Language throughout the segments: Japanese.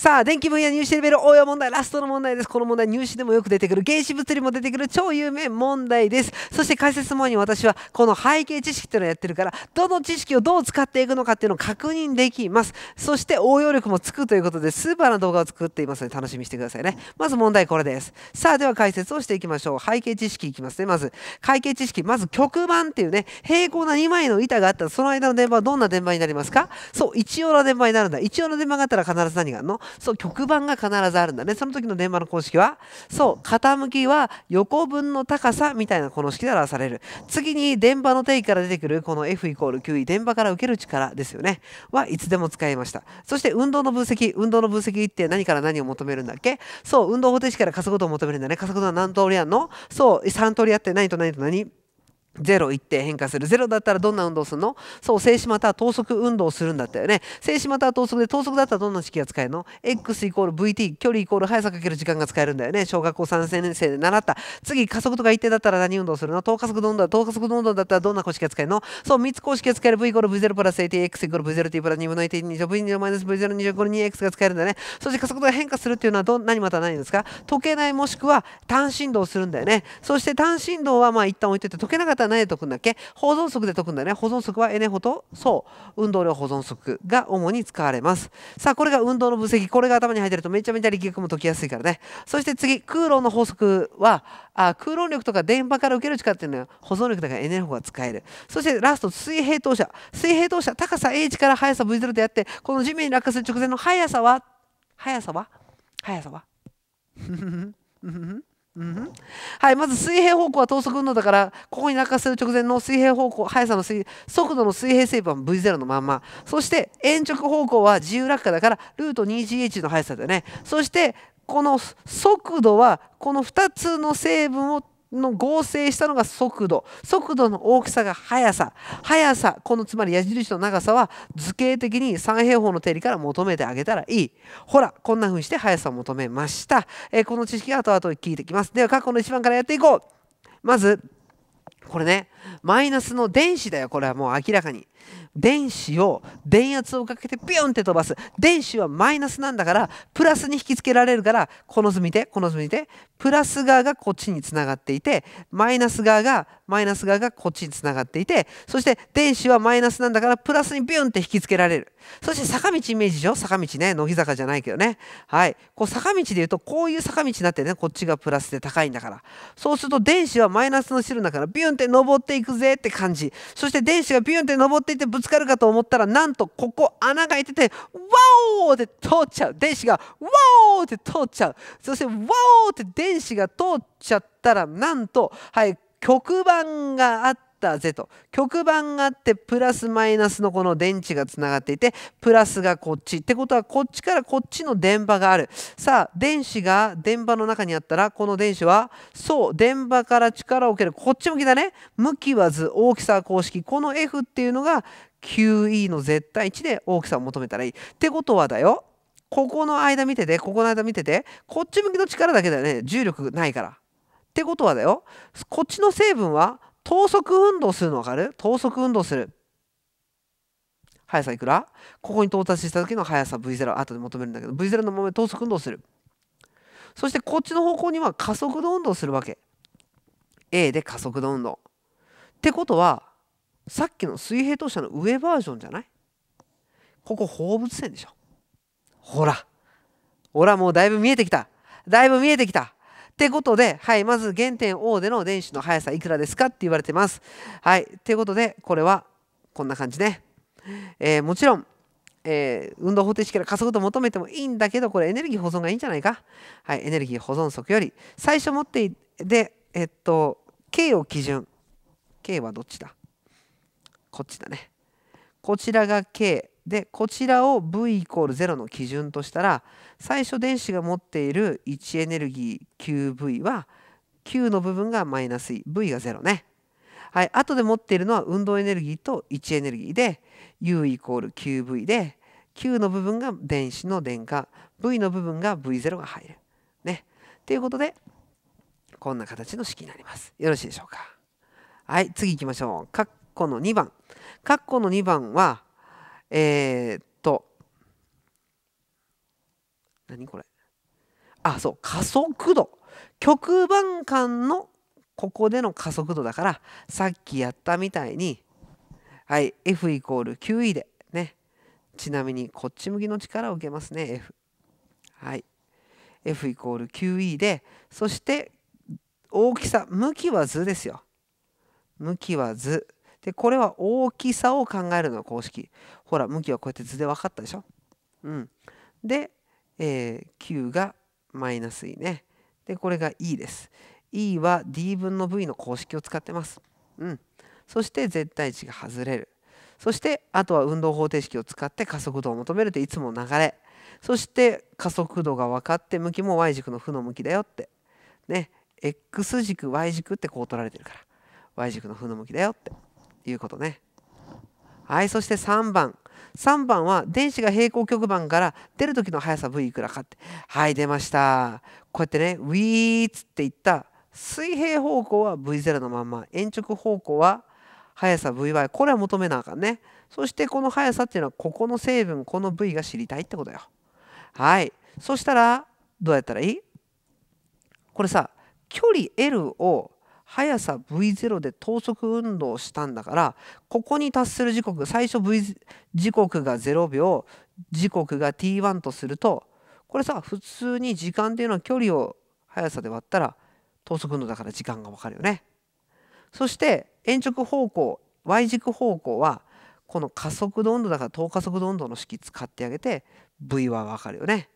さあ、電気分野入試レベル応用問題、ラストの問題です。この問題、入試でもよく出てくる、原子物理も出てくる超有名問題です。そして解説前に私は、この背景知識っていうのをやってるから、どの知識をどう使っていくのかっていうのを確認できます。そして応用力もつくということで、スーパーな動画を作っていますので、楽しみにしてくださいね。まず問題これです。さあ、では解説をしていきましょう。背景知識いきますね、まず。背景知識、まず極板っていうね、平行な2枚の板があったら、その間の電波はどんな電波になりますかそう、一応の電波になるんだ。一応の電波があったら必ず何があるのそう、曲番が必ずあるんだね。その時の電話の公式は、そう、傾きは横分の高さみたいなこの式で表される。次に、電波の定義から出てくる、この F イコール QE、電波から受ける力ですよね。はいつでも使いました。そして、運動の分析。運動の分析って何から何を求めるんだっけそう、運動方程式から加速度を求めるんだね。加速度は何通りあんのそう、3通りあって何と何と何0一定変化するロだったらどんな運動するのそう静止または等速運動をするんだったよね静止または等速で等速だったらどんな式が使えるの ?x イコール vt 距離イコール速さかける時間が使えるんだよね小学校3年生で習った次加速とか一定だったら何運動するの等加速運動等加速運動だったらどんな公式が使えるのそう3つ公式が使える v イコール v0 プラス atx イコール v0t プラス2分の1 t 2 v 0マイナス v0 イコール 2x が使えるんだよねそして加速度が変化するっていうのはど何また何ですか解けないもしくは単振動するんだよねそして単振動はまあ一旦置いといて解けなかった方は何で解くんだっけ保存則で解くんだね。保存則はエネホと、そう、運動量保存則が主に使われます。さあ、これが運動の分析。これが頭に入ってるとめちゃめちゃ力学も解きやすいからね。そして次、空論の法則は、あ空論力とか電波から受ける力っていうのは保存力だからエネホが使える。そしてラスト、水平投射。水平投射、高さ h から速さ v0 でやって、この地面に落下する直前の速さは、速さは速さは うん、はい、まず水平方向は等速運動だからここに落下する直前の水平方向速さの水速度の水平成分は V0 のまんまそして延直方向は自由落下だからルート 2GH の速さだよねそしてこの速度はこの2つの成分をの合成したのが速度速度の大きさが速さ速さこのつまり矢印の長さは図形的に三平方の定理から求めてあげたらいいほらこんな風にして速さを求めました、えー、この知識は後々聞いてきますでは過去の一番からやっていこうまずこれね、マイナスの電子だよ、これはもう明らかに。電子を電圧をかけてビュンって飛ばす。電子はマイナスなんだから、プラスに引き付けられるから、この図見て、この図見て、プラス側がこっちにつながっていて、マイナス側が、マイナス側がこっちにつながっていて、そして電子はマイナスなんだから、プラスにビュンって引き付けられる。そして坂道イメージでしょ坂道ね、乃木坂じゃないけどね。はい。こう坂道で言うと、こういう坂道になってね、こっちがプラスで高いんだから。そうすると電子はマイナスの汁だから、ビュンンって登っていくぜって感じそして電子がビュンって登っていってぶつかるかと思ったらなんとここ穴が開いててワオーって通っちゃう電子がワオーって通っちゃうそしてワオーって電子が通っちゃったらなんとはい黒板があってったぜと極板があってプラスマイナスのこの電池がつながっていてプラスがこっちってことはこっちからこっちの電波があるさあ電子が電波の中にあったらこの電子はそう電波から力を受けるこっち向きだね向きは図大きさ公式この F っていうのが QE の絶対値で大きさを求めたらいいってことはだよここの間見ててここの間見ててこっち向きの力だけだよね重力ないから。ってことはだよこっちの成分は等速運動するの分かる等速運動する。速さいくらここに到達した時の速さ V0 後で求めるんだけど V0 のまま等速運動する。そしてこっちの方向には加速度運動するわけ。A で加速度運動。ってことはさっきの水平投射の上バージョンじゃないここ放物線でしょ。ほら。ほらもうだいぶ見えてきた。だいぶ見えてきた。ってことで、はい、まず原点 O での電子の速さいくらですかって言われてます。はい、ということで、これはこんな感じね。えー、もちろん、えー、運動方程式から加速度求めてもいいんだけど、これエネルギー保存がいいんじゃないか。はい、エネルギー保存則より、最初持ってで、えっと、K を基準。K はどっちだこっちだね。こちらが K。でこちらを V イコール0の基準としたら最初電子が持っている位置エネルギー QV は9の部分がマイナス v が0ね。はい、後で持っているのは運動エネルギーと位置エネルギーで U イコール QV で Q の部分が電子の電荷 V の部分が V0 が入る。ね。ということでこんな形の式になります。よろしいでしょうか。はい次行きましょう。括弧の2番。括弧の2番はえー、っと、何これ。あ、そう、加速度。極番間のここでの加速度だから、さっきやったみたいに、はい、F イコール QE で、ね。ちなみに、こっち向きの力を受けますね、F。はい。F イコール QE で、そして、大きさ、向きは図ですよ。向きは図。で、これは大きさを考えるの公式。ほら、向きはこうやって図で分かったでしょうん。で、えー、Q がマイナス E ね。で、これが E です。E は D 分の V の公式を使ってます。うん。そして絶対値が外れる。そしてあとは運動方程式を使って加速度を求めるといつも流れ。そして加速度が分かって向きも y 軸の負の向きだよって。ね。x 軸 y 軸ってこう取られてるから y 軸の負の向きだよって。いうことね。はい、そして3番。3番は電子が平行極板から出る時の速さ V いくらかって。はい、出ました。こうやってね、ウィーッつっていった水平方向は V0 のまま、延直方向は速さ Vy。これは求めなあかんね。そしてこの速さっていうのはここの成分、この V が知りたいってことよ。はい。そしたら、どうやったらいいこれさ、距離 L を速さ V0 で等速運動をしたんだからここに達する時刻最初 V 時刻が0秒時刻が t1 とするとこれさ普通に時間っていうのは距離を速さで割ったら等速運動だから時間が分かるよね。そして延直方向 y 軸方向はこの加速度温度だから等加速度温度の式使ってあげて v は分かるよね。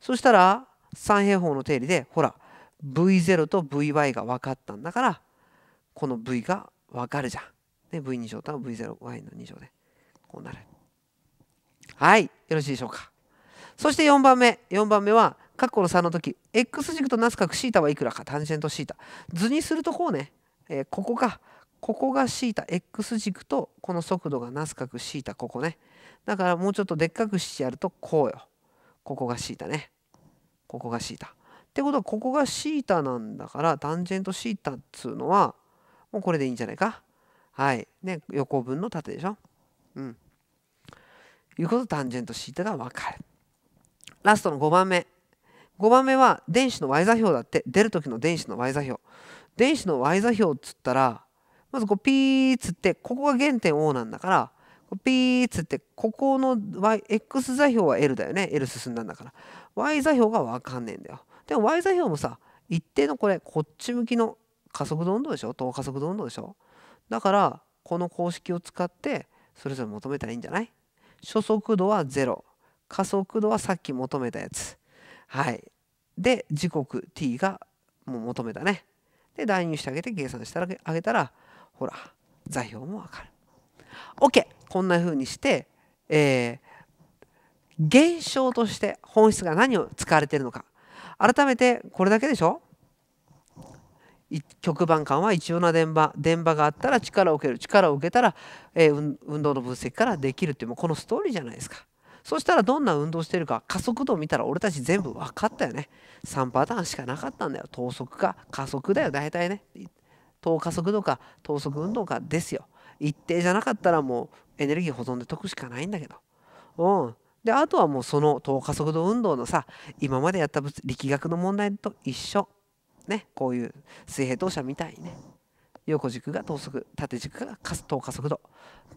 そしたら三平方の定理でほら V0 と Vy が分かったんだからこの V が分かるじゃん。ね、V2 乗と V0y の2乗でこうなる。はいよろしいでしょうか。そして4番目4番目は括弧の3の時 x 軸となす角 θ はいくらか単線と θ 図にするとこうね、えー、ここがここが θx 軸とこの速度がなす角 θ ここねだからもうちょっとでっかくしてやるとこうよここが θ ねここが θ。ってことはここがシータなんだからタンジェントシータっつうのはもうこれでいいんじゃないかはい。ね、横分の縦でしょうん。いうことタンジェントシータが分かる。ラストの5番目。5番目は電子の y 座標だって出る時の電子の y 座標。電子の y 座標っつったらまずこうピーつってここが原点 O なんだからピーつってここの y x 座標は L だよね L 進んだんだから y 座標が分かんねえんだよ。でも y 座標もさ一定のこれこっち向きの加速度運動でしょ等加速度運動でしょだからこの公式を使ってそれぞれ求めたらいいんじゃない初速度は0加速度はさっき求めたやつはいで時刻 t がもう求めたねで代入してあげて計算してあげたらほら座標もわかる OK こんな風にしてえー、現象として本質が何を使われているのか改めてこれだけでしょ極板間は一応な電波電波があったら力を受ける力を受けたら、えー、運動の分析からできるっていうもうこのストーリーじゃないですかそしたらどんな運動してるか加速度を見たら俺たち全部分かったよね3パターンしかなかったんだよ等速か加速だよ大体ね等加速度か等速運動かですよ一定じゃなかったらもうエネルギー保存で解くしかないんだけどうんであとはもうその等加速度運動のさ今までやった力学の問題と一緒ねこういう水平投射みたいにね横軸が等速縦軸が等加速度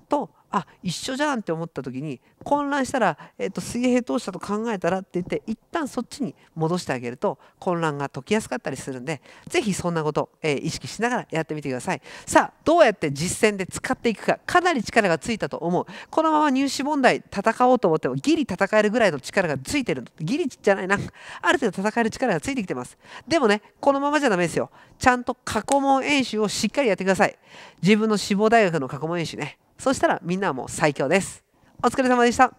とあ一緒じゃんって思った時に混乱したら、えーと、水平投資だと考えたらって言って一旦そっちに戻してあげると混乱が解きやすかったりするんで是非そんなこと、えー、意識しながらやってみてくださいさあどうやって実践で使っていくかかなり力がついたと思うこのまま入試問題戦おうと思ってもギリ戦えるぐらいの力がついてるギリじゃないなある程度戦える力がついてきてますでもねこのままじゃダメですよちゃんと過去問演習をしっかりやってください自分の志望大学の過去問演習ねそしたらみんなはもう最強ですお疲れ様でした